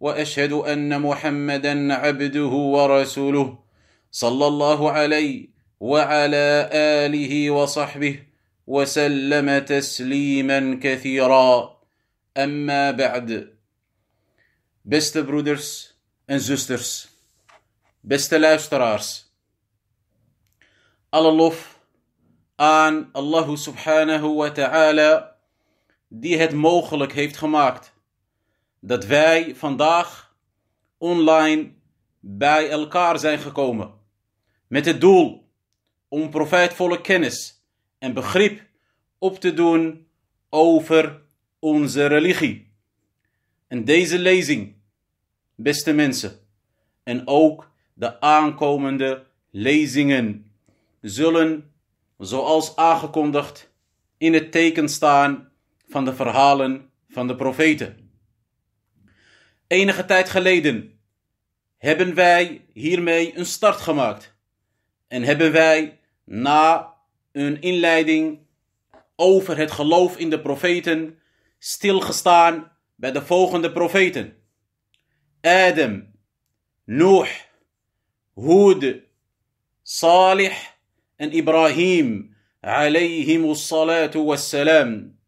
واشهد ان محمدا عبده ورسوله صلى الله عليه وعلى اله وصحبه وسلم تسليما كثيرا اما بعد beste brothers and sisters beste luisteraars alle lof aan Allah subhanahu wa ta'ala die het mogelijk heeft gemaakt dat wij vandaag online bij elkaar zijn gekomen met het doel om profijtvolle kennis en begrip op te doen over onze religie. En deze lezing, beste mensen, en ook de aankomende lezingen zullen, zoals aangekondigd, in het teken staan van de verhalen van de profeten. Enige tijd geleden hebben wij hiermee een start gemaakt en hebben wij na een inleiding over het geloof in de profeten stilgestaan bij de volgende profeten: Adam, Noach, Hud, Salih en Ibrahim. Alayhimus salatu wassalam.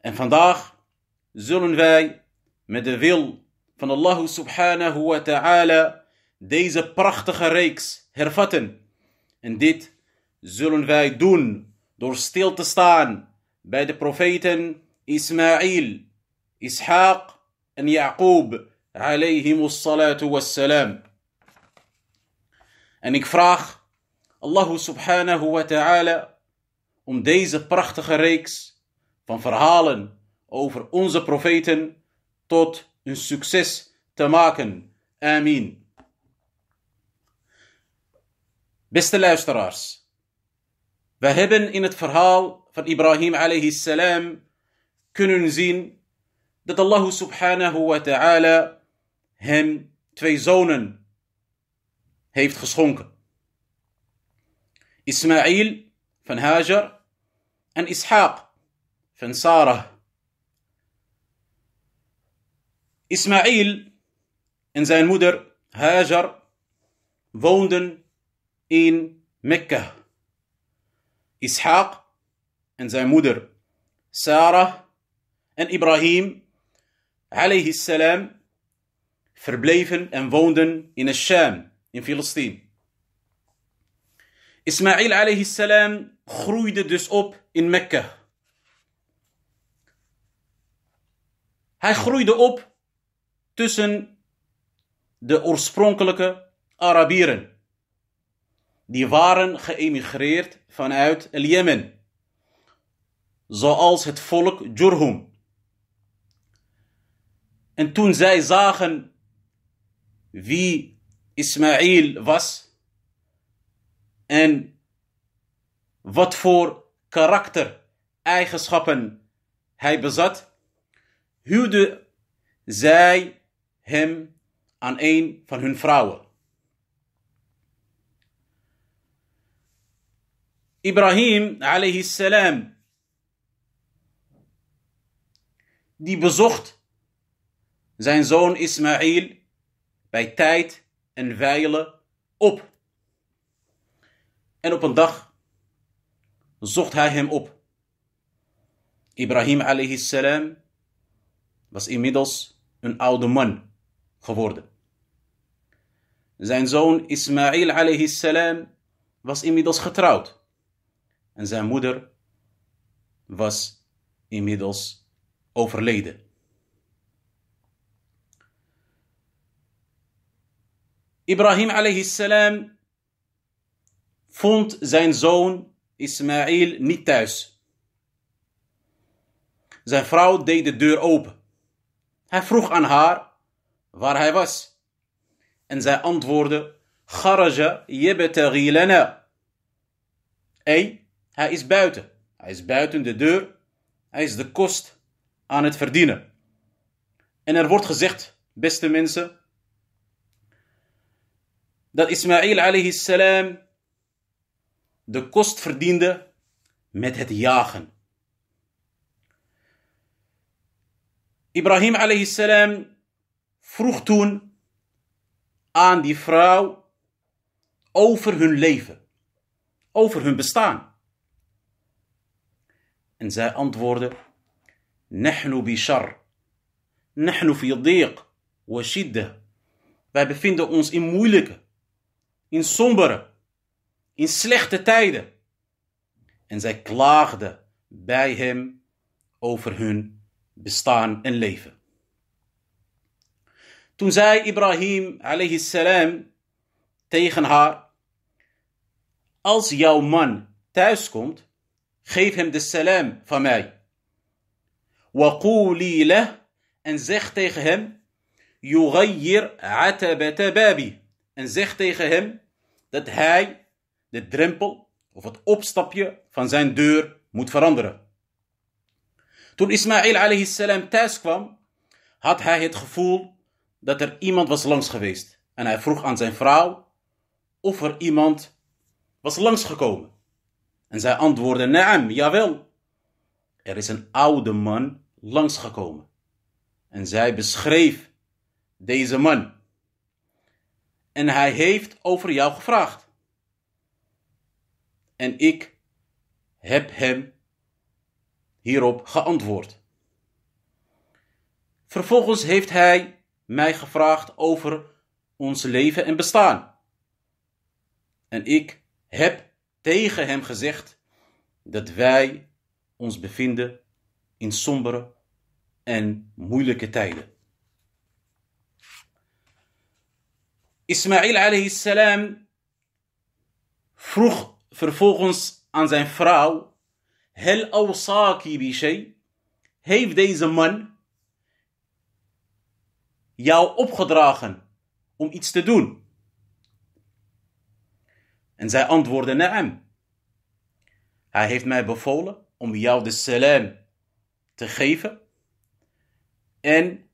En vandaag zullen wij met de wil van Allah subhanahu wa ta'ala deze prachtige reeks hervatten. En dit zullen wij doen door stil te staan bij de profeten Ismail, Ishaq en Ya'qub alayhimus salatu wassalam. En ik vraag Allah subhanahu wa ta'ala om deze prachtige reeks van verhalen over onze profeten tot een succes te maken. Amin. Beste luisteraars, we hebben in het verhaal van Ibrahim alayhi salam kunnen zien dat Allah subhanahu wa ta'ala hem twee zonen heeft geschonken. Ismail van Hajar en Ishaq van Sarah. Ismaïl en zijn moeder Hajar woonden in Mekka. Ishaq en zijn moeder Sarah en Ibrahim alayhi salam verbleven en woonden in Sham in Filistijn. Ismaïl alayhi salam groeide dus op in Mekka. Hij groeide op tussen de oorspronkelijke Arabieren. Die waren geëmigreerd vanuit Jemen, zoals het volk Jurhum. En toen zij zagen wie Ismaël was en wat voor karakter eigenschappen hij bezat, huwde zij hem aan een van hun vrouwen. Ibrahim alayhi salam, die bezocht zijn zoon Ismaël bij tijd en wijle op. En op een dag zocht hij hem op. Ibrahim alayhi salam was inmiddels een oude man geworden. Zijn zoon Ismail alayhi salam was inmiddels getrouwd. En zijn moeder was inmiddels overleden. Ibrahim alayhi salam vond zijn zoon Ismail niet thuis. Zijn vrouw deed de deur open. Hij vroeg aan haar waar hij was. En zij antwoordde, Kharaja hij is buiten. Hij is buiten de deur. Hij is de kost aan het verdienen. En er wordt gezegd, beste mensen, dat Ismail alayhi salam de kost verdiende met het jagen. Ibrahim alayhi salam vroeg toen aan die vrouw over hun leven, over hun bestaan. En zij antwoordde: Nahnu bi shar, nahnu fi diq wa shidda. Wij bevinden ons in moeilijke, in sombere, in slechte tijden. En zij klaagde bij hem over hun bestaan en leven. Toen zei Ibrahim alayhi salam tegen haar: Als jouw man thuiskomt, geef hem de salam van mij. وقولي له en zeg tegen hem: يغير عتبة En zeg tegen hem dat hij de drempel of het opstapje van zijn deur moet veranderen. Toen Ismail alayhi salam thuis kwam, had hij het gevoel dat er iemand was langs geweest. En hij vroeg aan zijn vrouw of er iemand was langsgekomen. En zij antwoordde: Naam, jawel. Er is een oude man langsgekomen. En zij beschreef deze man. En hij heeft over jou gevraagd. En ik heb hem hierop geantwoord. Vervolgens heeft hij mij gevraagd over ons leven en bestaan. En ik heb tegen hem gezegd dat wij ons bevinden in sombere en moeilijke tijden. Ismail alayhi salam vroeg vervolgens aan zijn vrouw: Hel awsaki bi Heeft deze man jou opgedragen om iets te doen? En zij antwoordde, Naam. Hij heeft mij bevolen om jou de salam te geven. En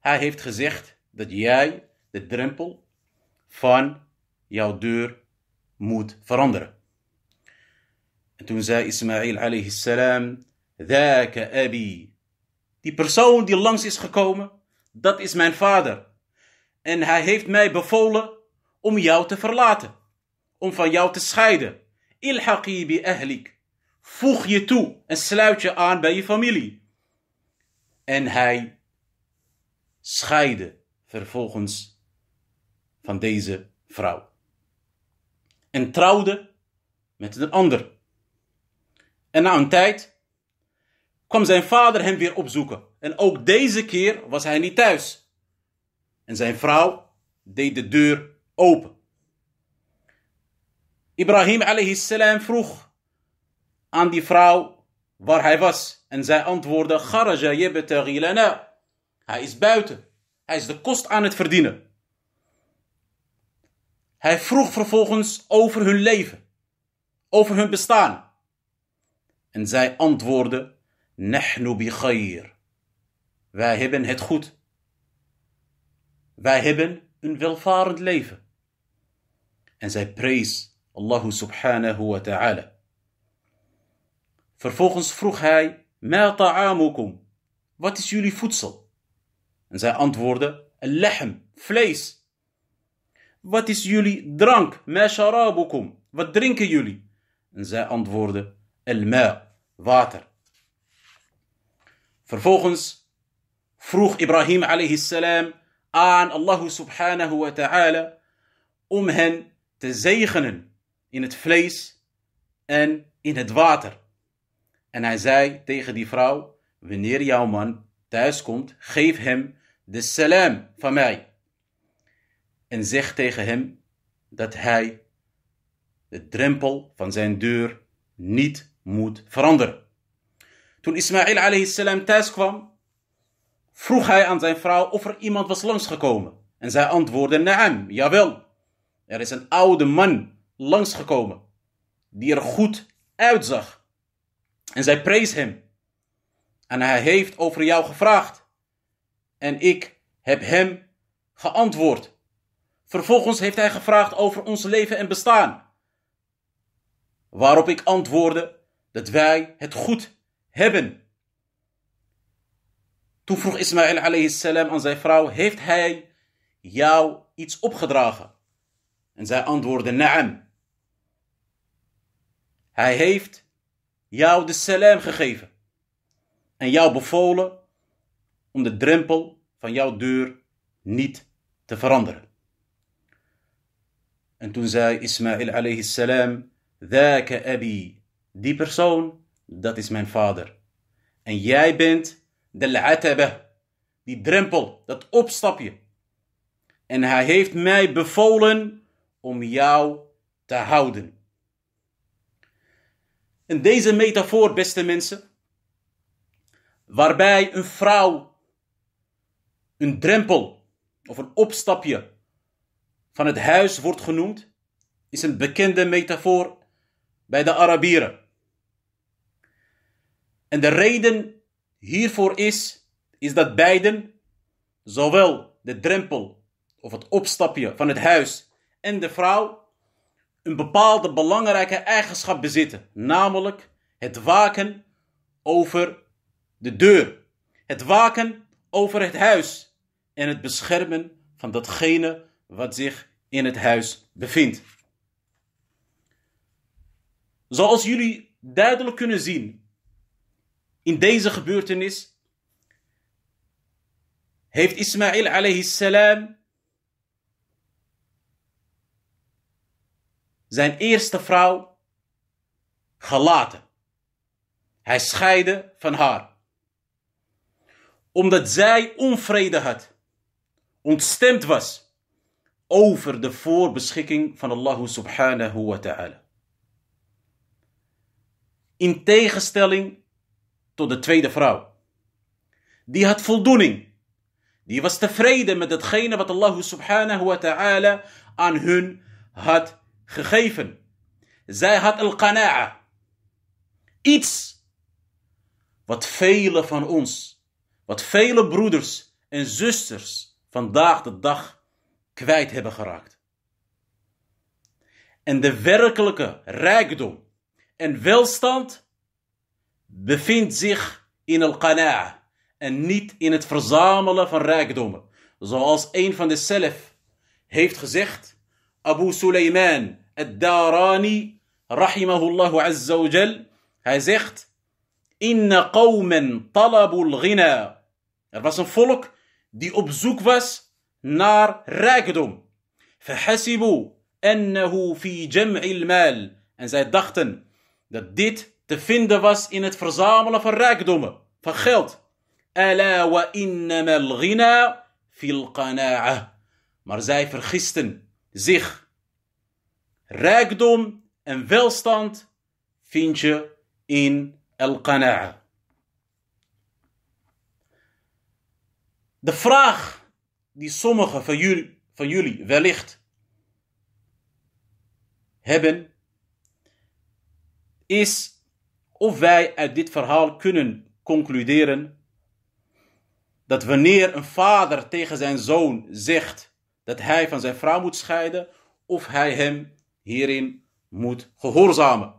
hij heeft gezegd dat jij de drempel van jouw deur moet veranderen. En toen zei Ismail alayhi salam, Dhaka abi. Die persoon die langs is gekomen, dat is mijn vader. En hij heeft mij bevolen om jou te verlaten, om van jou te scheiden. Ilhaqi bi ahlik. Voeg je toe en sluit je aan bij je familie. En hij scheidde vervolgens van deze vrouw. En trouwde met een ander. En na een tijd kwam zijn vader hem weer opzoeken. En ook deze keer was hij niet thuis. En zijn vrouw deed de deur open. Ibrahim alayhi vroeg aan die vrouw waar hij was. En zij antwoordde: Kharaja Hij is buiten. Hij is de kost aan het verdienen. Hij vroeg vervolgens over hun leven, over hun bestaan. En zij antwoordde: Nahnu bi Wij hebben het goed. Wij hebben een welvarend leven. En zij prees Allah subhanahu wa ta'ala. Vervolgens vroeg hij, Ma ta'amukum? Wat is jullie voedsel? En zij antwoordde, Al-lahm, vlees. Wat is jullie drank? Ma Wat drinken jullie? En zij antwoordde, Al-ma, water. Vervolgens vroeg Ibrahim alayhi salam aan Allah subhanahu wa ta'ala om hen te zegenen in het vlees en in het water. En hij zei tegen die vrouw: Wanneer jouw man thuiskomt, geef hem de salam van mij. En zeg tegen hem dat hij de drempel van zijn deur niet moet veranderen. Toen Ismaël alayhi salam thuis kwam, vroeg hij aan zijn vrouw of er iemand was langsgekomen. En zij antwoordde, naam, jawel. Er is een oude man langsgekomen, die er goed uitzag. En zij prees hem. En hij heeft over jou gevraagd. En ik heb hem geantwoord. Vervolgens heeft hij gevraagd over ons leven en bestaan. Waarop ik antwoordde dat wij het goed hebben. Toen vroeg Ismaël alayhi salam aan zijn vrouw, heeft hij jou iets opgedragen? En zij antwoordde, naam. Hij heeft jou de salam gegeven en jou bevolen om de drempel van jouw deur niet te veranderen. En toen zei Ismaël alayhi salam, Dake abi, die persoon dat is mijn vader. En jij bent de ataba, die drempel, dat opstapje. En hij heeft mij bevolen om jou te houden. En deze metafoor, beste mensen, waarbij een vrouw een drempel of een opstapje van het huis wordt genoemd, is een bekende metafoor bij de Arabieren. En de reden hiervoor is, is dat beiden, zowel de drempel of het opstapje van het huis en de vrouw, een bepaalde belangrijke eigenschap bezitten, namelijk het waken over de deur, het waken over het huis en het beschermen van datgene wat zich in het huis bevindt. Zoals jullie duidelijk kunnen zien in deze gebeurtenis heeft Ismail alayhi salam zijn eerste vrouw gelaten. Hij scheidde van haar. Omdat zij onvrede had, ontstemd was over de voorbeschikking van Allah subhanahu wa ta'ala. In tegenstelling tot de tweede vrouw. Die had voldoening. Die was tevreden met datgene wat Allah subhanahu wa ta'ala aan hun had gegeven. Zij had al-qana'a. Iets wat velen van ons, wat vele broeders en zusters vandaag de dag kwijt hebben geraakt. En de werkelijke rijkdom en welstand bevindt zich in al-qana'a en niet in het verzamelen van rijkdommen. Zoals een van de zelf heeft gezegd, Abu Sulaiman ad-Darani, rahimahullahu azza wa jal, hij zegt, Inna qawmen talabul ghina. Er was een volk die op zoek was naar rijkdom. فحسبوا أنه في جمع المال. En zij dachten dat dit te vinden was in het verzamelen van rijkdommen, van geld. Ala wa al ghina fil qana'ah. Maar zij vergisten zich. Rijkdom en welstand vind je in al qana'ah. De vraag die sommigen van jullie, van jullie wellicht hebben, is of wij uit dit verhaal kunnen concluderen dat wanneer een vader tegen zijn zoon zegt dat hij van zijn vrouw moet scheiden, of hij hem hierin moet gehoorzamen.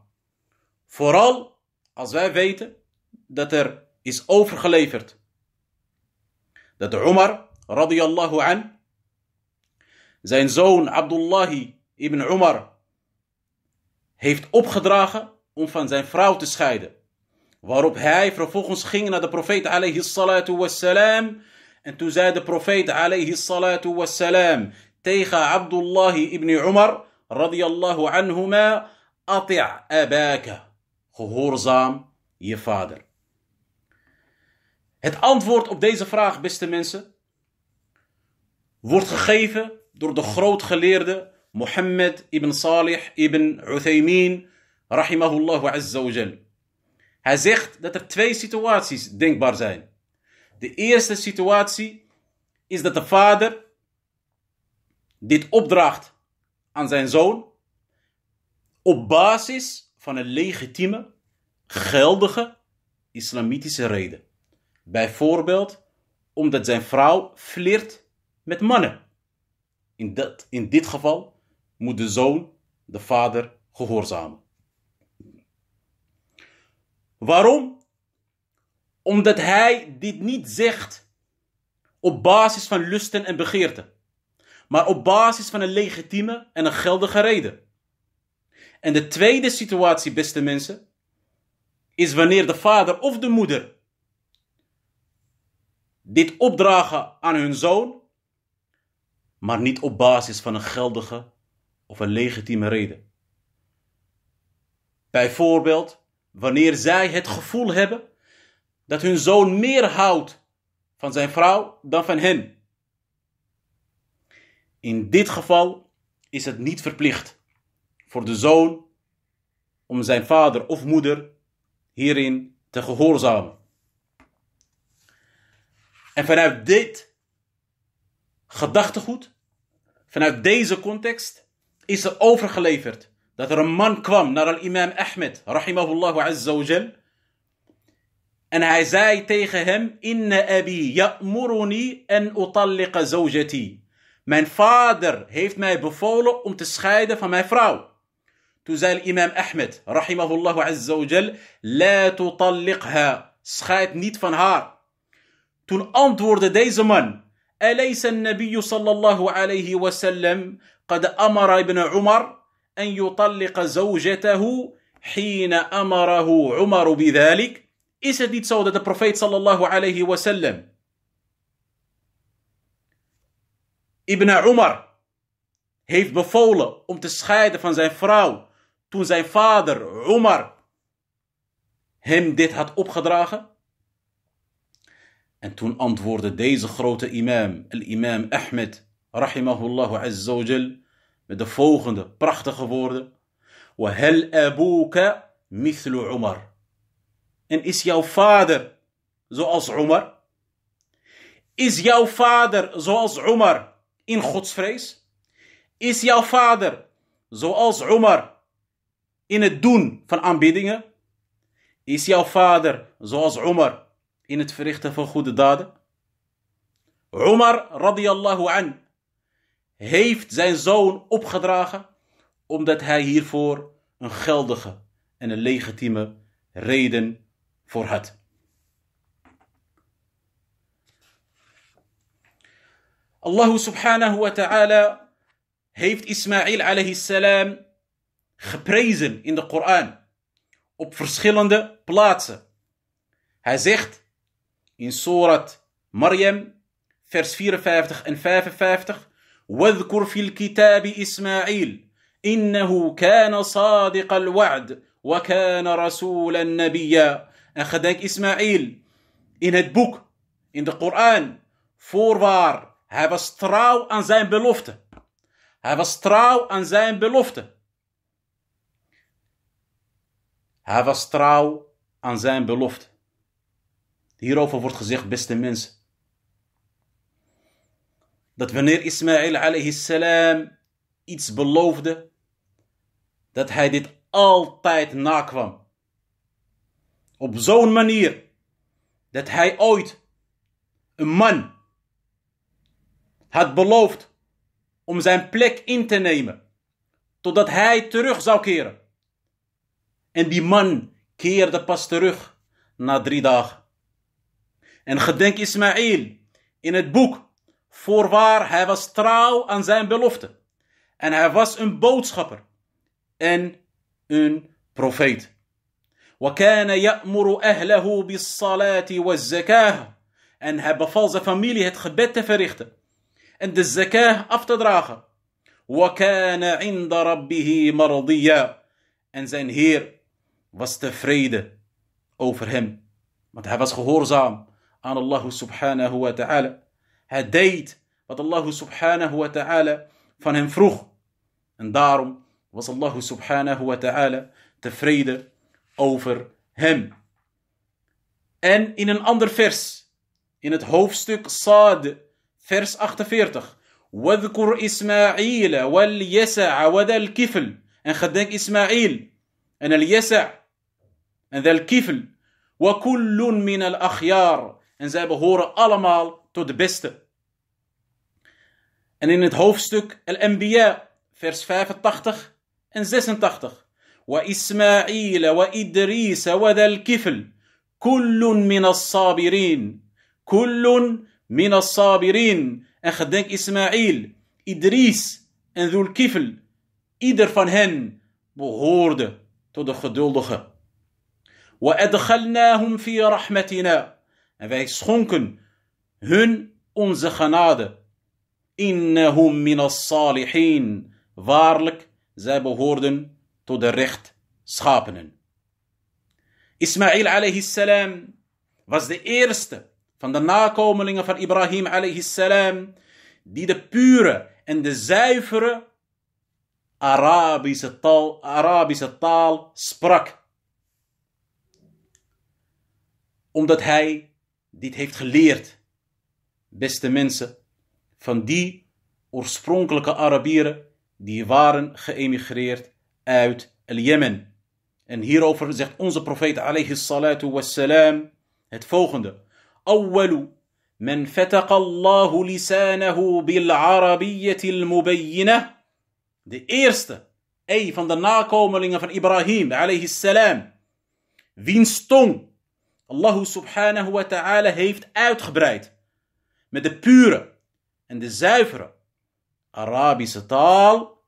Vooral als wij weten dat er is overgeleverd dat Omar Radiallahu an zijn zoon Abdullah ibn Omar heeft opgedragen om van zijn vrouw te scheiden. Waarop hij vervolgens ging naar de profeet alayhi salatu wassalam. En toen zei de profeet alayhi salatu wassalam tegen Abdullah ibn Umar radiyallahu anhuma. Ati' abaka. Gehoorzaam je vader. Het antwoord op deze vraag, beste mensen, wordt gegeven door de grootgeleerde Mohammed ibn Salih ibn Uthaymeen rahimahullah azza wa jal. Hij zegt dat er twee situaties denkbaar zijn. De eerste situatie is dat de vader dit opdraagt aan zijn zoon op basis van een legitieme, geldige islamitische reden. Bijvoorbeeld omdat zijn vrouw flirt met mannen. In, dat, in dit geval moet de zoon de vader gehoorzamen. Waarom? Omdat hij dit niet zegt op basis van lusten en begeerten, maar op basis van een legitieme en een geldige reden. En de tweede situatie, beste mensen, is wanneer de vader of de moeder dit opdragen aan hun zoon, maar niet op basis van een geldige of een legitieme reden. Bijvoorbeeld, Wanneer zij het gevoel hebben dat hun zoon meer houdt van zijn vrouw dan van hen. In dit geval is het niet verplicht voor de zoon om zijn vader of moeder hierin te gehoorzamen. En vanuit dit gedachtegoed, vanuit deze context, is er overgeleverd Datterman kwam naar al-imam Ahmed, rahimahullah azza wa En hij zei tegen hem, inna abi ya'muruni en utalliqa zawjati. Mijn vader heeft mij bevolen om te scheiden van mijn vrouw. Toen zei imam Ahmed, rahimahullah azza wa la tutalliqha, scheid niet van haar. Toen antwoordde deze man, أليس النبي صلى الله عليه وسلم قد أمر ابن عمر أن يطلق زوجته حين أمره عمر بذلك Is het niet zo dat de profeet sallallahu alayhi sallam Ibn Umar heeft bevolen om te scheiden van zijn vrouw toen zijn vader Umar hem dit had opgedragen? En toen antwoordde deze grote imam, al-imam Ahmed, rahimahullahu azzawajal, met de volgende prachtige woorden. Wahel abuka mithlu Omar En is jouw vader zoals Omar Is jouw vader zoals Omar in godsvrees? Is jouw vader zoals Omar in het doen van aanbiddingen? Is jouw vader zoals Omar in het verrichten van goede daden? Umar radiyallahu an heeft zijn zoon opgedragen omdat hij hiervoor een geldige en een legitieme reden voor had. Allah subhanahu wa ta'ala heeft Ismail alayhi salam geprezen in de Koran op verschillende plaatsen. Hij zegt in Surat Maryam vers 54 en 55 واذكر في الكتاب إسماعيل إنه كان صادق الوعد وكان رسولا نبيا أخذك إسماعيل in het boek, in de Koran. Voorwaar, hij was trouw aan zijn belofte. Hij was trouw aan zijn belofte. Hij was trouw aan zijn belofte. Hierover wordt gezegd, beste mensen. Dat wanneer Ismaël alayhi salam iets beloofde, dat hij dit altijd nakwam. Op zo'n manier dat hij ooit een man had beloofd om zijn plek in te nemen, totdat hij terug zou keren. En die man keerde pas terug na drie dagen. En gedenk Ismaël in het boek Voorwaar, hij was trouw aan zijn belofte. En hij was een boodschapper en een profeet. وكان يأمر أهله بالصلاة والزكاة. En hij beval zijn familie het gebed te verrichten en de zakah af te dragen. وكان عند ربه مرضيا. En zijn Heer was tevreden over hem. Want hij was gehoorzaam aan Allah subhanahu wa ta'ala het deed wat Allah subhanahu wa ta'ala van hem vroeg. En daarom was Allah subhanahu wa ta'ala tevreden over hem. En in een ander vers, in het hoofdstuk Saad, vers 48. وَذْكُرْ إِسْمَاعِيلَ وَالْيَسَعَ وَذَا الْكِفْلِ En gedenk Ismaïl en al-Yasa' en al-Kifl. min مِنَ الْأَخْيَارِ En zij behoren allemaal tot de beste. En in het hoofdstuk Al-Anbiya, vers 85 en 86. wa وإسماعيل وإدريس وذا الكفل كل من الصابرين كل من sabirin. En gedenk Ismaïl, Idris en Dhul Kifl. Ieder van hen behoorde tot de geduldigen. وأدخلناهم في رحمتنا. En wij schonken hun onze genade. Innahum min al salihin Waarlijk, zij behoorden tot de schapenen. Ismail alayhi salam was de eerste van de nakomelingen van Ibrahim alayhi salam die de pure en de zuivere Arabische taal, Arabische taal sprak. Omdat hij dit heeft geleerd beste mensen, van die oorspronkelijke Arabieren die waren geëmigreerd uit el Yemen En hierover zegt onze profeet alayhi salatu wassalam het volgende. أول من Allahu الله لسانه بالعربية mubayyina. De eerste, een van de nakomelingen van Ibrahim alayhi salam, wiens tong Allah subhanahu wa ta'ala heeft uitgebreid met de pure en de zuivere Arabische taal,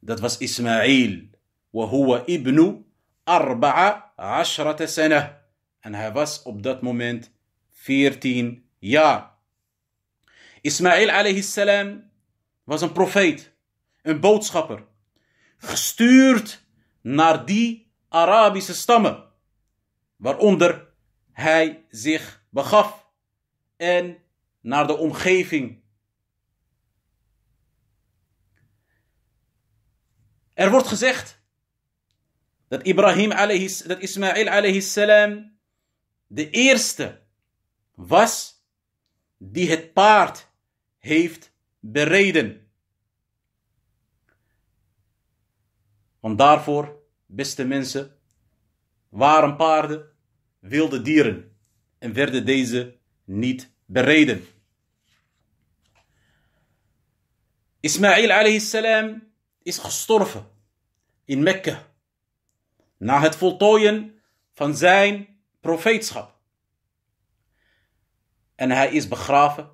dat was Ismaïl. وهو ابن أربعة عشرة سنة. En hij was op dat moment 14 jaar. Ismail alayhi salam was een profeet, een boodschapper, gestuurd naar die Arabische stammen, waaronder hij zich begaf en naar de omgeving. Er wordt gezegd dat Ibrahim dat Ismail alayhi salam de eerste was die het paard heeft bereden. Want daarvoor, beste mensen, waren paarden wilde dieren en werden deze niet bereden. Ismail alayhi salam is gestorven in Mekka na het voltooien van zijn profeetschap. En hij is begraven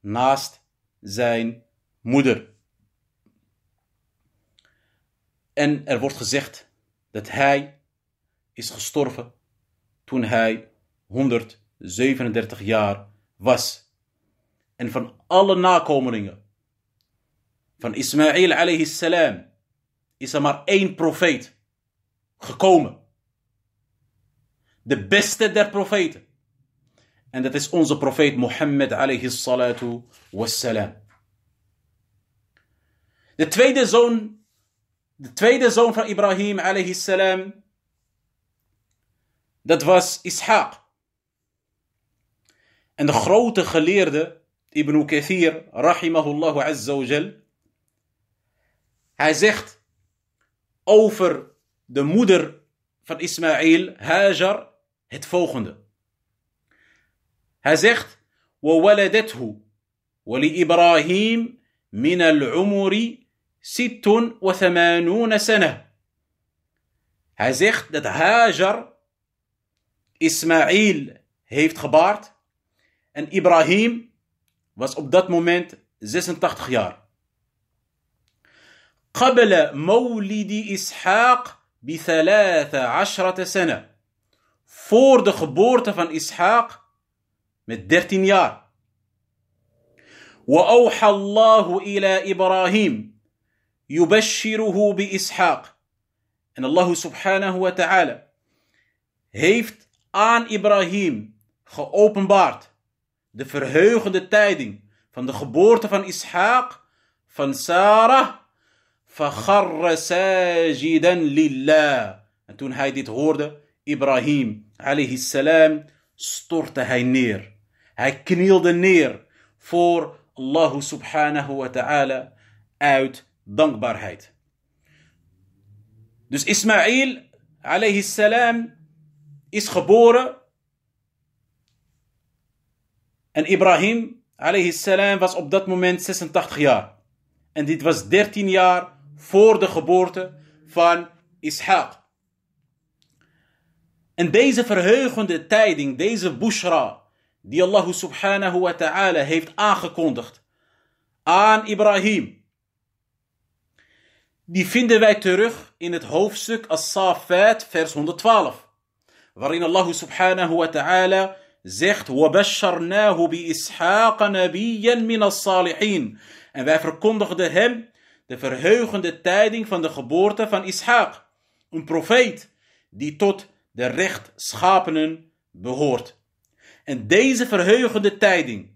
naast zijn moeder. En er wordt gezegd dat hij is gestorven toen hij 137 jaar was. En van alle nakomelingen van Ismaïl alayhi salam is er maar één profeet gekomen. De beste der profeten. En dat is onze profeet Mohammed alayhi salatu De tweede zoon, de tweede zoon van Ibrahim alayhi salam, dat was Ishaq. En de grote geleerde Ibn Kathir, rahimahullah azza wa hij zegt over de moeder van Ismaël, Hajar, het volgende. Hij zegt: وولدته ولإبراهيم من العمر ست وثمانون سنة. Hij zegt dat Hajar Ismaël heeft gebaard en Ibrahim was op dat moment 86 jaar. قبل مولد إسحاق بثلاث عشرة سنة voor de geboorte van Ishaq met 13 jaar. وأوحى الله إلى إبراهيم يبشره بإسحاق En Allah subhanahu wa ta'ala heeft aan Ibrahim geopenbaard de verheugende tijding van de geboorte van Ishaq, van Sarah, فخر ساجدا لله. En toen hij dit hoorde, Ibrahim, alayhi salam, stortte hij neer. Hij knielde neer voor Allah subhanahu wa ta'ala uit dankbaarheid. Dus Ismail, alayhi salam, is geboren en Ibrahim salam was op dat moment 86 jaar. En dit was 13 jaar voor de geboorte van Ishaq. En deze verheugende tijding, deze bushra, die Allah subhanahu wa ta'ala heeft aangekondigd aan Ibrahim, die vinden wij terug in het hoofdstuk As-Safat, vers 112, waarin Allah subhanahu wa ta'ala zegt: وَبَشَّرْنَاهُ نَبِيًّا مِنَ En wij verkondigden hem de verheugende tijding van de geboorte van Ishaak, een profeet die tot de rechtschapenen behoort. En deze verheugende tijding,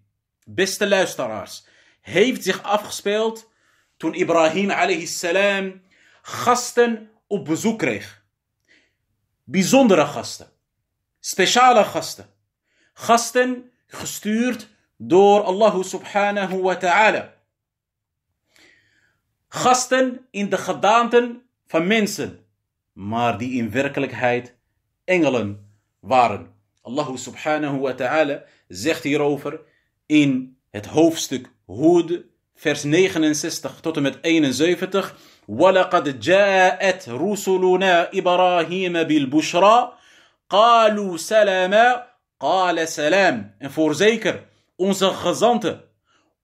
beste luisteraars, heeft zich afgespeeld toen Ibrahim alayhi salam gasten op bezoek kreeg. Bijzondere gasten, speciale gasten gasten gestuurd door Allah subhanahu wa ta'ala. Gasten in de gedaanten van mensen, maar die in werkelijkheid engelen waren. Allah subhanahu wa ta'ala zegt hierover in het hoofdstuk Hud vers 69 tot en met 71. وَلَقَدْ جَاءَتْ رُسُلُنَا إِبْرَاهِيمَ بِالْبُشْرَى قَالُوا سَلَامًا Qala salam. En voorzeker, onze gezanten,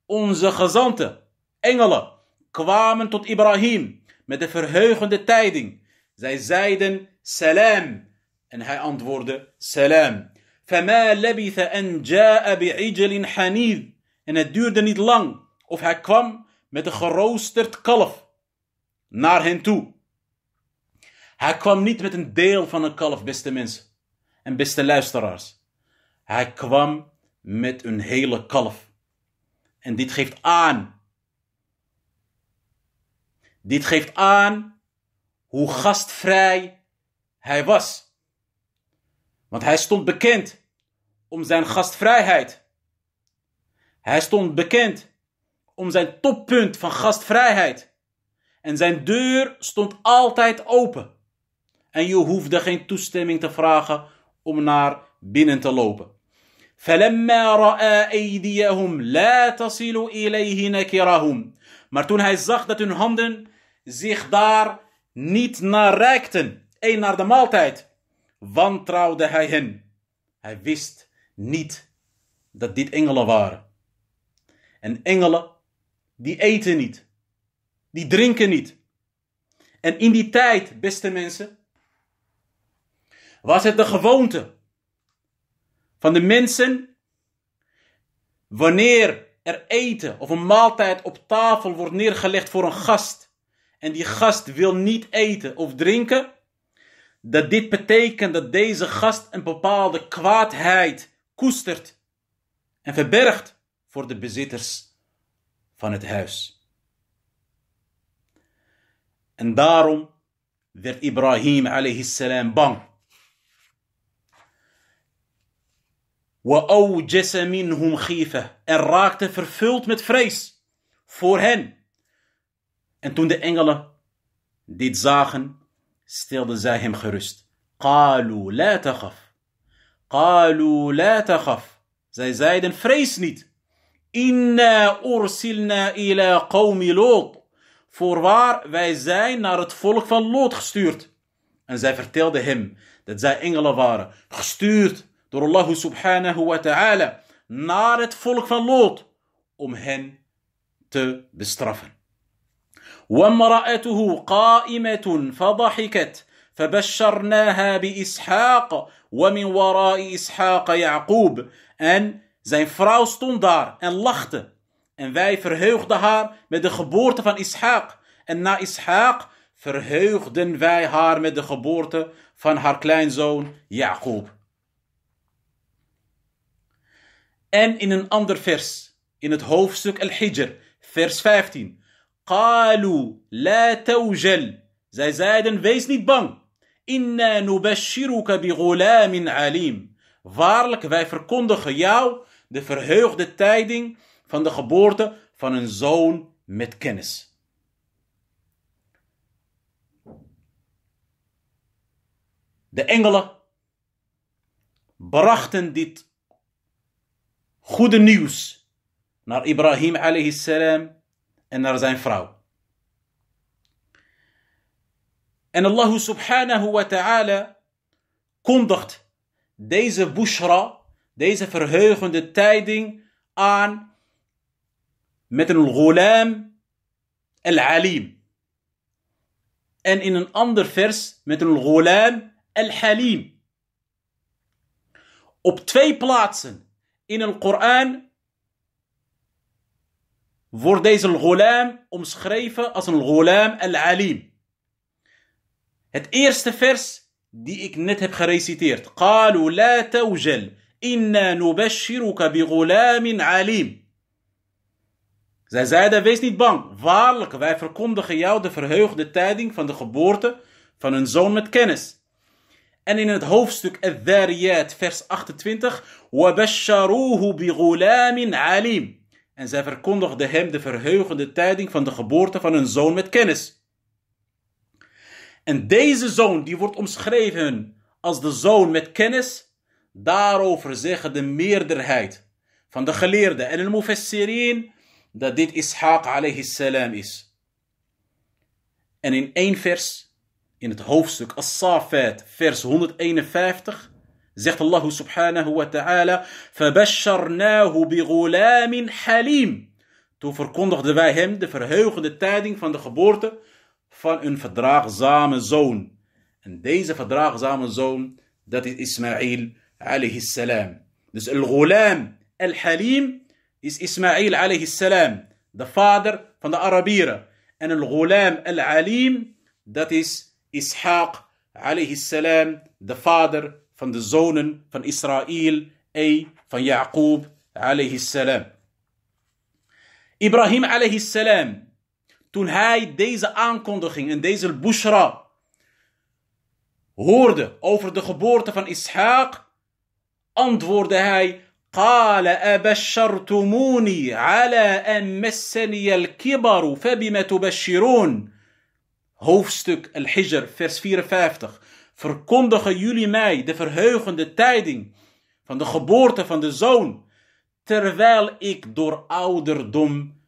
onze gezanten, engelen, kwamen tot Ibrahim met de verheugende tijding. Zij zeiden salam. En hij antwoordde salam. فما labitha أن ja'a بعجل hanid. En het duurde niet lang of hij kwam met een geroosterd kalf naar hen toe. Hij kwam niet met een deel van een kalf, beste mensen en beste luisteraars. Hij kwam met een hele kalf. En dit geeft aan. Dit geeft aan hoe gastvrij hij was. Want hij stond bekend om zijn gastvrijheid. Hij stond bekend om zijn toppunt van gastvrijheid. En zijn deur stond altijd open. En je hoefde geen toestemming te vragen om naar binnen te lopen. فَلَمَّا رَأَى أَيْدِيَهُمْ لَا تَصِلُ إِلَيْهِ نَكِرَهُمْ Maar toen hij zag dat hun handen zich daar niet naar reikten, een naar de maaltijd, wantrouwde hij hen. Hij wist niet dat dit engelen waren. En engelen, die eten niet. Die drinken niet. En in die tijd, beste mensen, was het de gewoonte van de mensen, wanneer er eten of een maaltijd op tafel wordt neergelegd voor een gast en die gast wil niet eten of drinken, dat dit betekent dat deze gast een bepaalde kwaadheid koestert en verbergt voor de bezitters van het huis. En daarom werd Ibrahim a.s. salam bang. وَأَوْجَسَ مِنْهُمْ خِيفَةً En raakte vervuld met vrees voor hen. En toen de engelen dit zagen, stelden zij hem gerust. Kalu لَا Kalu قَالُوا Zij zeiden, vrees niet. Inna ursilna ila qawmi Lot. Voorwaar, wij zijn naar het volk van Lot gestuurd. En zij vertelde hem dat zij engelen waren, gestuurd door Allah subhanahu wa ta'ala naar het volk van Lot om hen te bestraffen. وَمْرَأَتُهُ قائمة فضحكت فبشرناها بإسحاق ومن وراء إسحاق يعقوب en zijn vrouw stond daar en lachte en wij verheugden haar met de geboorte van Ishaq. en na Ishaq verheugden wij haar met de geboorte van haar kleinzoon Jacob En in een ander vers, in het hoofdstuk Al-Hijr, vers 15. Qalu la tawjal. Zij zeiden, wees niet bang. Inna nubashiruka bi ghulamin alim. Waarlijk, wij verkondigen jou de verheugde tijding van de geboorte van een zoon met kennis. De engelen brachten dit goede nieuws naar Ibrahim alayhi salam en naar zijn vrouw. En Allah subhanahu wa ta'ala kondigt deze bushra, deze verheugende tijding aan met een ghulam al-alim. En in een ander vers met een ghulam al-halim. Op twee plaatsen in een Koran wordt deze ghulam omschreven als een ghulam al-alim. Het eerste vers die ik net heb gereciteerd. قالوا لا توجل نبشرك بغلام alim. Zij zeiden, wees niet bang. Waarlijk, wij verkondigen jou de verheugde tijding van de geboorte van een zoon met kennis. En in het hoofdstuk al dariyat vers 28. gulamin alim. En zij verkondigden hem de verheugende tijding van de geboorte van een zoon met kennis. En deze zoon, die wordt omschreven als de zoon met kennis, daarover zeggen de meerderheid van de geleerden en de mufassirin dat dit Ishaq alayhi salam is. En in één vers in het hoofdstuk As-Safat, vers 151, zegt Allah subhanahu wa ta'ala: bi ghulamin Toen verkondigden wij hem de verheugende tijding van de geboorte van een verdraagzame zoon. En deze verdraagzame zoon, dat is Ismail alayhi salam. Dus al-ghulam al-halim is Ismail alayhi salam, de vader van de Arabieren. En al-ghulam al-alim, dat is Ishaq alayhi salam de vader van de zonen van Israël, ei van Jacob alayhi salam. Ibrahim alayhi salam, toen hij deze aankondiging en deze bushra hoorde over de geboorte van Ishaq, antwoordde hij قال أبشرتموني على أن مسني الكبر فبم تبشرون hoofdstuk Al-Hijr, vers 54. Verkondigen jullie mij de verheugende tijding van de geboorte van de zoon, terwijl ik door ouderdom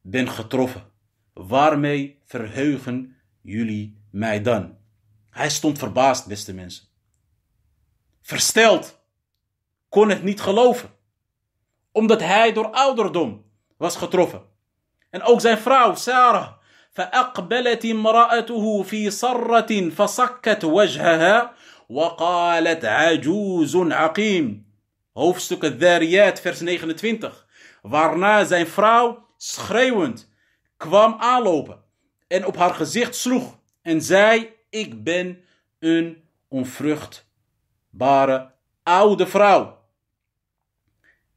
ben getroffen. Waarmee verheugen jullie mij dan? Hij stond verbaasd, beste mensen. Versteld, kon het niet geloven, omdat hij door ouderdom was getroffen. En ook zijn vrouw, Sarah, فأقبلت امرأته في صرة فصكت وجهها وقالت عجوز عقيم hoofdstuk Dhariyat vers 29 waarna zijn vrouw schreeuwend kwam aanlopen en op haar gezicht sloeg en zei ik ben een onvruchtbare oude vrouw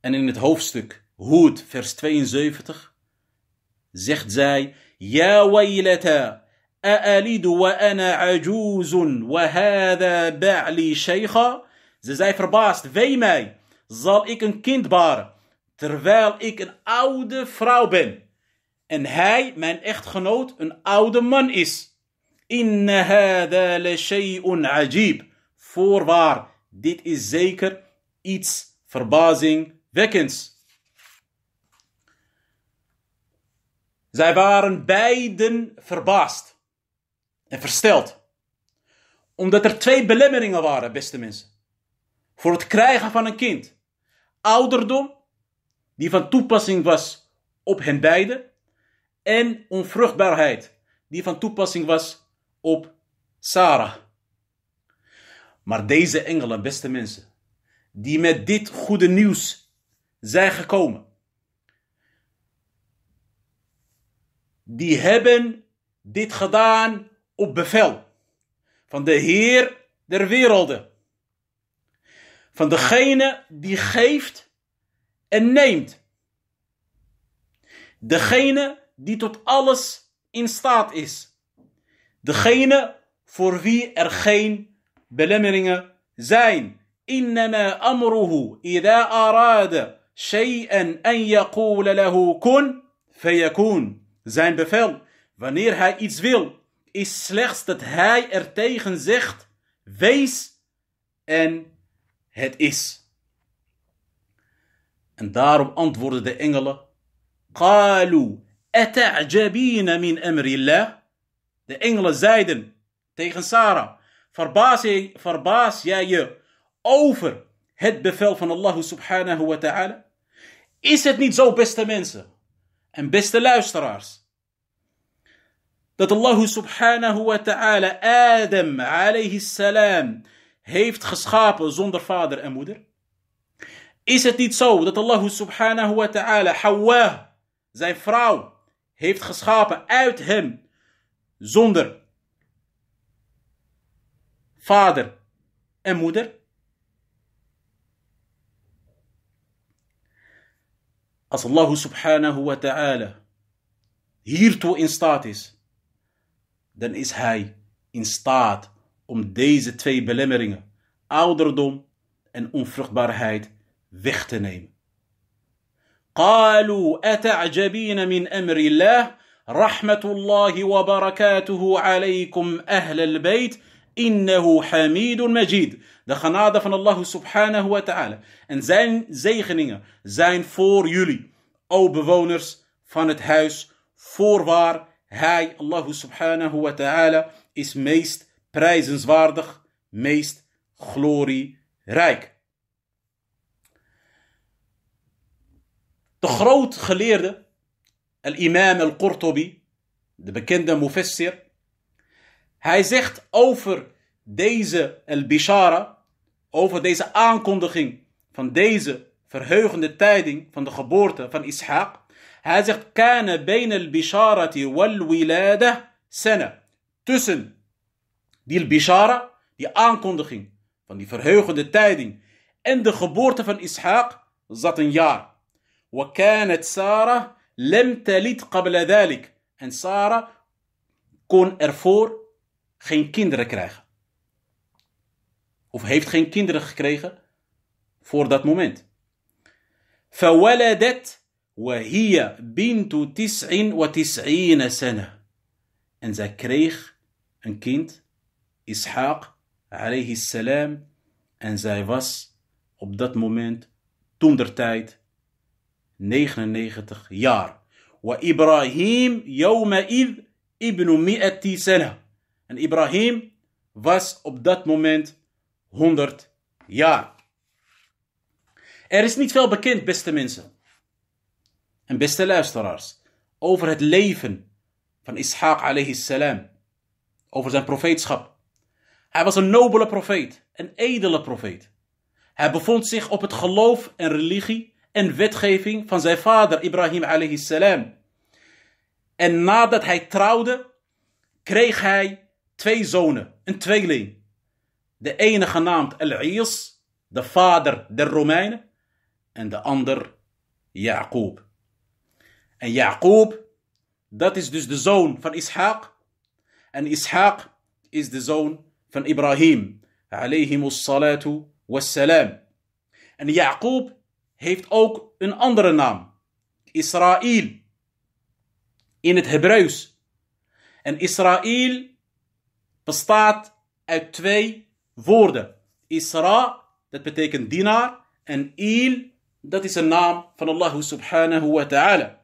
en in het hoofdstuk Hoed vers 72 zegt zij يا ويلتى أألد وأنا عجوز وهذا بعلي شيخا Ze zijn verbaasd, wee mij, zal ik een kind baren, terwijl ik een oude vrouw ben. En hij, mijn echtgenoot, een oude man is. Inna hada le shay'un ajib. Voorwaar, dit is zeker iets verbazingwekkends. Zij waren beiden verbaasd en versteld. Omdat er twee belemmeringen waren, beste mensen. Voor het krijgen van een kind. Ouderdom, die van toepassing was op hen beiden. En onvruchtbaarheid, die van toepassing was op Sarah. Maar deze engelen, beste mensen, die met dit goede nieuws zijn gekomen die hebben dit gedaan op bevel van de Heer der werelden. Van degene die geeft en neemt. Degene die tot alles in staat is. Degene voor wie er geen belemmeringen zijn. Innama amruhu arada shay'an an lahu kun fayakun. Zijn bevel, wanneer hij iets wil, is slechts dat hij er tegen zegt: wees en het is. En daarom antwoordden de engelen: min De engelen zeiden tegen Sarah: verbaas jij je over het bevel van Allah subhanahu wa ta'ala? Is het niet zo, beste mensen? en beste luisteraars, dat Allah subhanahu wa ta'ala Adam alayhi salam heeft geschapen zonder vader en moeder? Is het niet zo dat Allah subhanahu wa ta'ala Hawa, zijn vrouw, heeft geschapen uit hem zonder vader en moeder? as Allah subhanahu wa ta'ala hiertoe in staat is, dan is hij in staat om deze twee belemmeringen, ouderdom en onvruchtbaarheid, weg te nemen. قالوا أتعجبين من أمر الله رحمة الله وبركاته عليكم أهل البيت Innehu hamidun majid. De genade van Allah subhanahu wa ta'ala. En zijn zegeningen zijn voor jullie, o bewoners van het huis. Voorwaar hij, Allah subhanahu wa ta'ala, is meest prijzenswaardig, meest glorierijk. De groot geleerde, al-imam al-Qurtubi, de bekende mufessir, hij zegt over deze al-Bishara, over deze aankondiging van deze verheugende tijding van de geboorte van Ishaq. Hij zegt, kana bain al-Bisharati wal-wilada sana. Tussen die al-Bishara, die aankondiging van die verheugende tijding en de geboorte van Ishaq zat een jaar. وكانت het لم تلد قبل ذلك. En Sarah kon ervoor geen kinderen krijgen. Of heeft geen kinderen gekregen voor dat moment. فولدت وهي بنت تسع وتسعين سنة. En zij kreeg een kind, Ishaq, alayhi salam. En zij was op dat moment, toen der tijd, 99 jaar. وإبراهيم يومئذ ابن مئة سنة en Ibrahim was op dat moment 100 jaar. Er is niet veel bekend, beste mensen en beste luisteraars, over het leven van Ishaq alayhi salam, over zijn profeetschap. Hij was een nobele profeet, een edele profeet. Hij bevond zich op het geloof en religie en wetgeving van zijn vader Ibrahim alayhi salam. En nadat hij trouwde, kreeg hij twee zonen, een tweeling. De ene genaamd Elias, de vader der Romeinen, en de ander Jacob. En Jacob, dat is dus de zoon van Ishaq. En Ishaq is de zoon van Ibrahim, alayhimus salatu wassalam. En Jacob heeft ook een andere naam, Israël, in het Hebreeuws. En Israël bestaat uit twee woorden. Isra, dat betekent dienaar. En il, dat is een naam van Allah subhanahu wa ta'ala.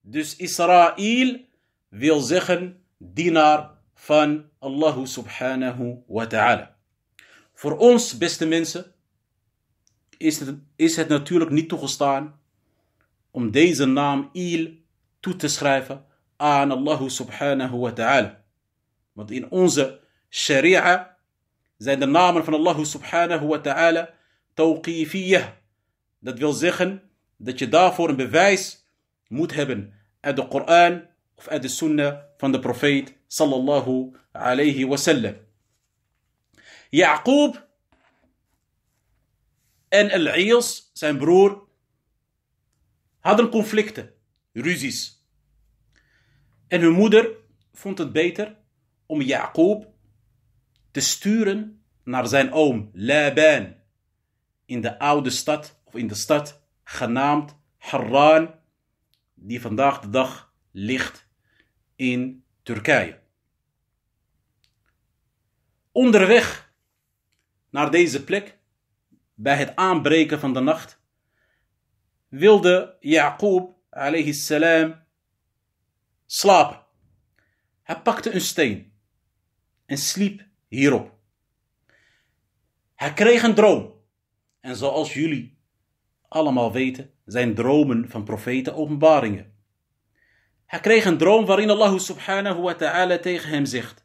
Dus Israël wil zeggen dienaar van Allah subhanahu wa ta'ala. Voor ons, beste mensen, is het, is het natuurlijk niet toegestaan om deze naam il toe te schrijven aan Allah subhanahu wa ta'ala. Want in onze Sharia zijn de namen van Allah subhanahu wa ta'ala tawqifiyah. Dat wil zeggen dat je daarvoor een bewijs moet hebben uit de Koran of uit de sunnah van de profeet sallallahu alayhi wa sallam. Jacob en Al-Iyas, zijn broer, hadden conflicten, ruzies. En hun moeder vond het beter om Jacob te sturen naar zijn oom Laban in de oude stad of in de stad genaamd Harran, die vandaag de dag ligt in Turkije. Onderweg naar deze plek, bij het aanbreken van de nacht, wilde Jacob alayhi salam slapen. Hij pakte een steen en sliep hierop. Hij kreeg een droom. En zoals jullie allemaal weten, zijn dromen van profeten openbaringen. Hij kreeg een droom waarin Allah subhanahu wa ta'ala tegen hem zegt: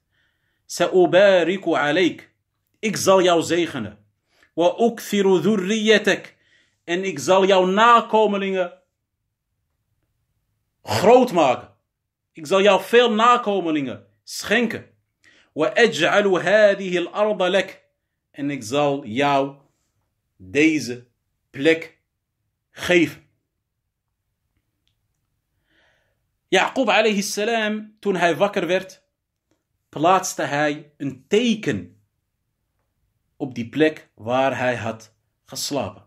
Sa'ubariku alaik. Ik zal jou zegenen. Wa ukthiru dhurriyatak. En ik zal jouw nakomelingen groot maken. Ik zal jou veel nakomelingen schenken. وأجعل هذه الأرض لك en ik zal jou deze plek geven. Jacob alayhi salam, toen hij wakker werd, plaatste hij een teken op die plek waar hij had geslapen.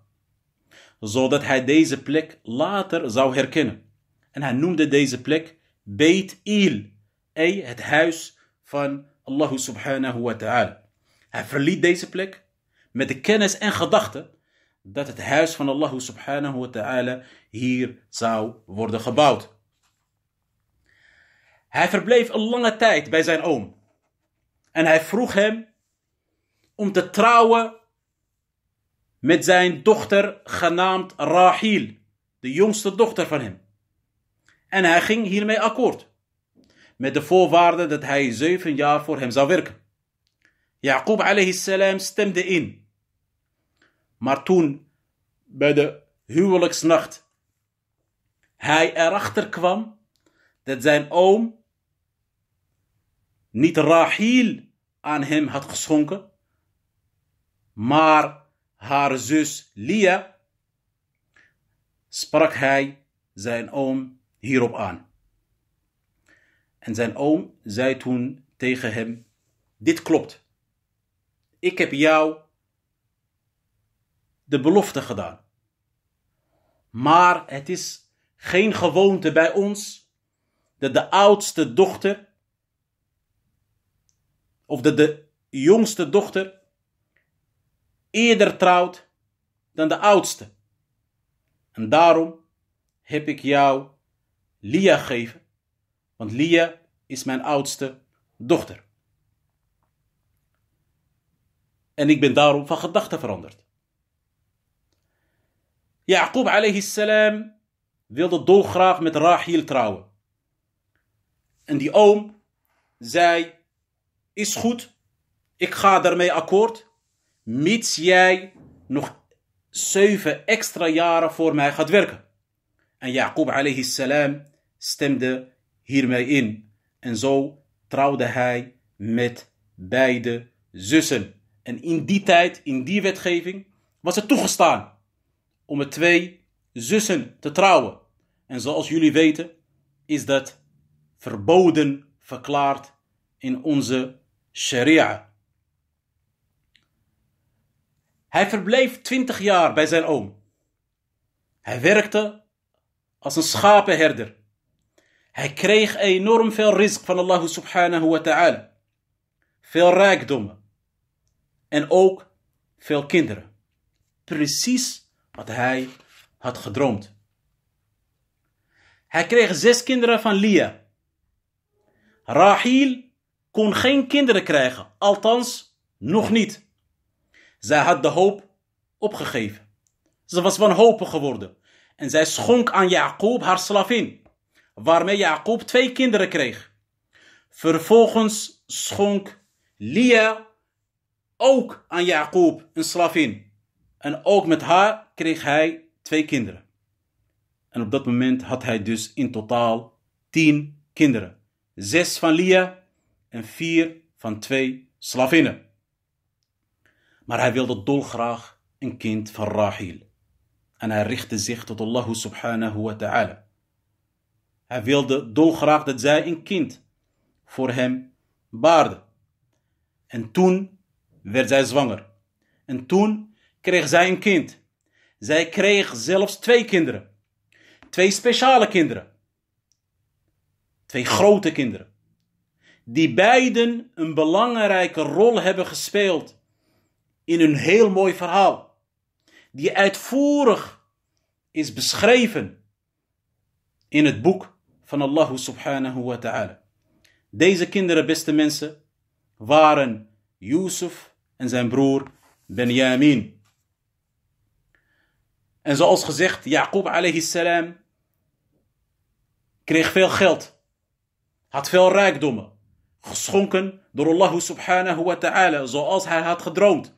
Zodat hij deze plek later zou herkennen. En hij noemde deze plek Beit Il, het huis van Allah subhanahu wa ta'ala. Hij verliet deze plek met de kennis en gedachte dat het huis van Allah subhanahu wa ta'ala hier zou worden gebouwd. Hij verbleef een lange tijd bij zijn oom. En hij vroeg hem om te trouwen met zijn dochter genaamd Rahil, de jongste dochter van hem. En hij ging hiermee akkoord met de voorwaarde dat hij zeven jaar voor hem zou werken. Jacob alayhi salam stemde in. Maar toen, bij de huwelijksnacht, hij erachter kwam dat zijn oom niet Rahil aan hem had geschonken, maar haar zus Lia, sprak hij zijn oom hierop aan. En zijn oom zei toen tegen hem: Dit klopt. Ik heb jou de belofte gedaan. Maar het is geen gewoonte bij ons dat de oudste dochter of dat de jongste dochter eerder trouwt dan de oudste. En daarom heb ik jou Lia gegeven want Lia is mijn oudste dochter. En ik ben daarom van gedachten veranderd. Jacob alayhi salam wilde dolgraag met Rachel trouwen. En die oom zei: Is goed, ik ga daarmee akkoord, mits jij nog zeven extra jaren voor mij gaat werken. En Jacob alayhi salam stemde hiermee in. En zo trouwde hij met beide zussen. En in die tijd, in die wetgeving, was het toegestaan om met twee zussen te trouwen. En zoals jullie weten, is dat verboden verklaard in onze sharia. Hij verbleef twintig jaar bij zijn oom. Hij werkte als een schapenherder. Hij kreeg enorm veel risk van Allah subhanahu wa ta'ala. Veel rijkdommen. En ook veel kinderen. Precies wat hij had gedroomd. Hij kreeg zes kinderen van Lia. Rahil kon geen kinderen krijgen, althans nog niet. Zij had de hoop opgegeven. Ze was wanhopig geworden en zij schonk aan Jacob haar slavin waarmee Jacob twee kinderen kreeg. Vervolgens schonk Lia ook aan Jacob een slavin. En ook met haar kreeg hij twee kinderen. En op dat moment had hij dus in totaal tien kinderen. Zes van Lia en vier van twee slavinnen. Maar hij wilde dolgraag een kind van Rahil. En hij richtte zich tot Allah subhanahu wa ta'ala. Hij wilde dolgraag dat zij een kind voor hem baarde. En toen werd zij zwanger. En toen kreeg zij een kind. Zij kreeg zelfs twee kinderen. Twee speciale kinderen. Twee grote kinderen. Die beiden een belangrijke rol hebben gespeeld in een heel mooi verhaal. Die uitvoerig is beschreven in het boek van Allah subhanahu wa ta'ala. Deze kinderen, beste mensen, waren Yusuf en zijn broer Benjamin. En zoals gezegd, Jacob alayhi salam kreeg veel geld, had veel rijkdommen, geschonken door Allah subhanahu wa ta'ala, zoals hij had gedroomd.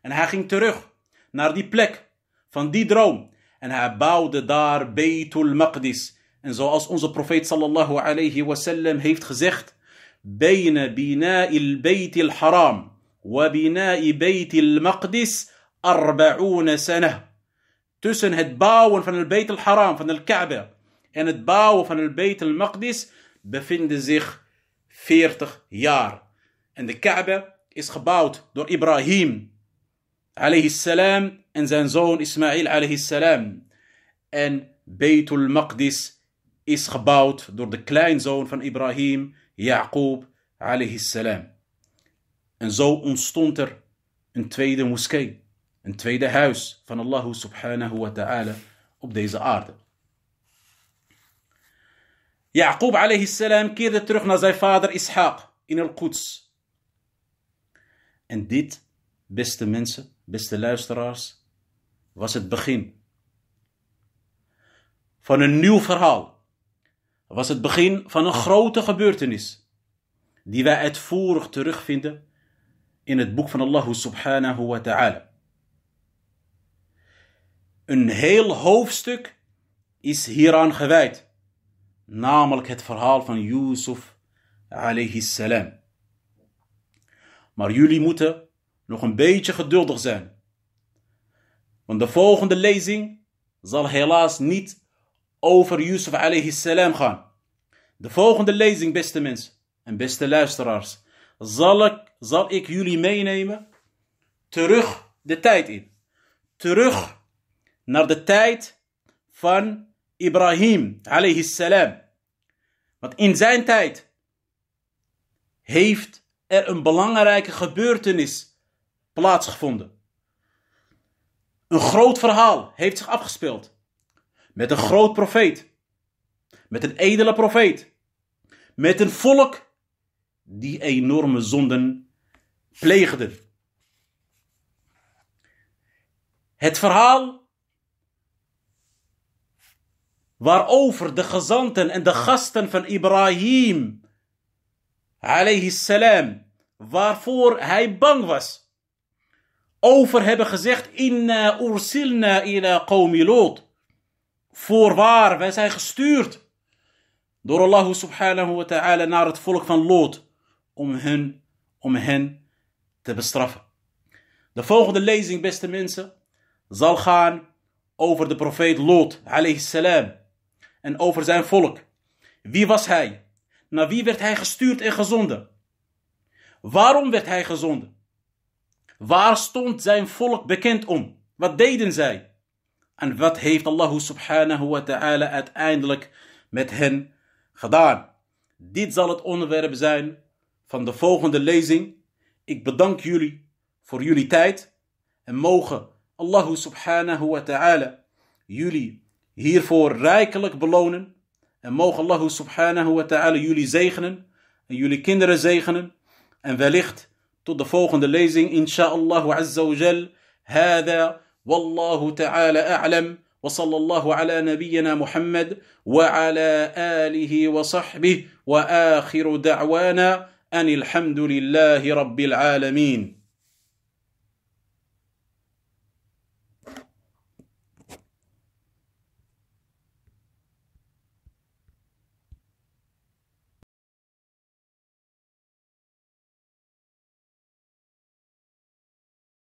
En hij ging terug naar die plek van die droom en hij bouwde daar Beitul Maqdis, En zoals onze profeet sallallahu alayhi wasallam heeft gezegd: Bijna bina il bayt il haram wa bina i bayt il maqdis arba'una sana. Tussen het bouwen van het bayt al-haram, van de kaaba en het bouwen van het bayt al-maqdis bevinden zich 40 jaar. En de Kaaba is gebouwd door Ibrahim alayhi salam en zijn zoon Ismaïl alayhi salam. En Beitul Maqdis is gebouwd door de kleinzoon van Ibrahim, Jacob alayhi salam. En zo ontstond er een tweede moskee, een tweede huis van Allah subhanahu wa ta'ala op deze aarde. Jacob alayhi salam keerde terug naar zijn vader Ishaq in Al-Quds. En dit, beste mensen, beste luisteraars, was het begin van een nieuw verhaal was het begin van een grote gebeurtenis, die wij uitvoerig terugvinden in het boek van Allah subhanahu wa ta'ala. Een heel hoofdstuk is hieraan gewijd, namelijk het verhaal van Yusuf alayhi salam. Maar jullie moeten nog een beetje geduldig zijn, want de volgende lezing zal helaas niet over Yusuf alayhi salam gaan. De volgende lezing, beste mensen en beste luisteraars, zal ik, zal ik jullie meenemen terug de tijd in. Terug naar de tijd van Ibrahim alayhi salam. Want in zijn tijd heeft er een belangrijke gebeurtenis plaatsgevonden. Een groot verhaal heeft zich afgespeeld. Met een groot profeet. Met een edele profeet. Met een volk die enorme zonden pleegden. Het verhaal waarover de gezanten en de gasten van Ibrahim, alayhi salam, waarvoor hij bang was, over hebben gezegd, inna ursilna ila qawmi Lot. Voorwaar, wij zijn gestuurd door Allah subhanahu wa ta'ala naar het volk van Lot om hen, om hen te bestraffen. De volgende lezing, beste mensen, zal gaan over de profeet Lot alayhi salam en over zijn volk. Wie was hij? Naar wie werd hij gestuurd en gezonden? Waarom werd hij gezonden? Waar stond zijn volk bekend om? Wat deden zij? En wat heeft Allah subhanahu wa ta'ala uiteindelijk met hen gedaan? Dit zal het onderwerp zijn van de volgende lezing. Ik bedank jullie voor jullie tijd. En mogen Allah subhanahu wa ta'ala jullie hiervoor rijkelijk belonen. En mogen Allah subhanahu wa ta'ala jullie zegenen. En jullie kinderen zegenen. En wellicht tot de volgende lezing. Insha'Allah azza wa jal. هذا والله تعالى أعلم وصلى الله على نبينا محمد وعلى آله وصحبه وآخر دعوانا أن الحمد لله رب العالمين